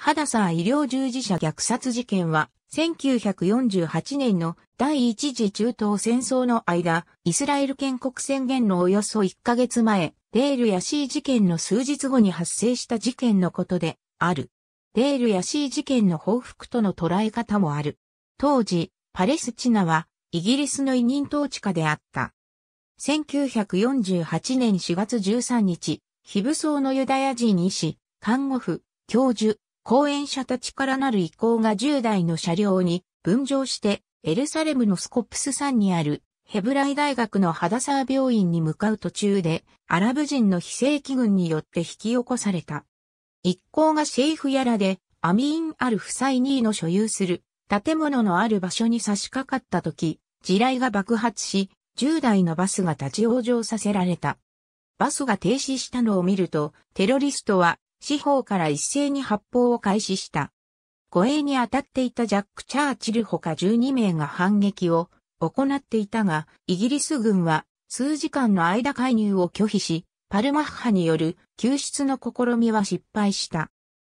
ハダサー医療従事者虐殺事件は、1948年の第一次中東戦争の間、イスラエル建国宣言のおよそ1ヶ月前、デール・ヤシー事件の数日後に発生した事件のことで、ある。デール・ヤシー事件の報復との捉え方もある。当時、パレスチナは、イギリスの委任統治下であった。1948年4月13日、非武装のユダヤ人医師、看護婦、教授、後援者たちからなる意向が10代の車両に分譲してエルサレムのスコップス山にあるヘブライ大学のハダサー病院に向かう途中でアラブ人の非正規軍によって引き起こされた。一行がシェイフやらでアミーン・アル・フサイニーの所有する建物のある場所に差し掛かった時、地雷が爆発し、10台のバスが立ち往生させられた。バスが停止したのを見ると、テロリストは四方から一斉に発砲を開始した。護衛に当たっていたジャック・チャーチルほか12名が反撃を行っていたが、イギリス軍は数時間の間介入を拒否し、パルマッハによる救出の試みは失敗した。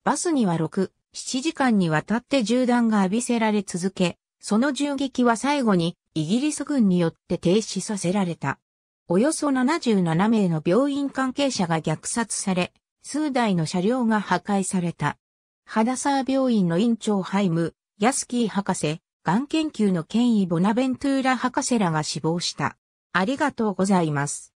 バスには6、7時間にわたって銃弾が浴びせられ続け、その銃撃は最後にイギリス軍によって停止させられた。およそ77名の病院関係者が虐殺され、数台の車両が破壊された。肌沢病院の院長ハイム、ヤスキー博士、がん研究の権威ボナベントゥーラ博士らが死亡した。ありがとうございます。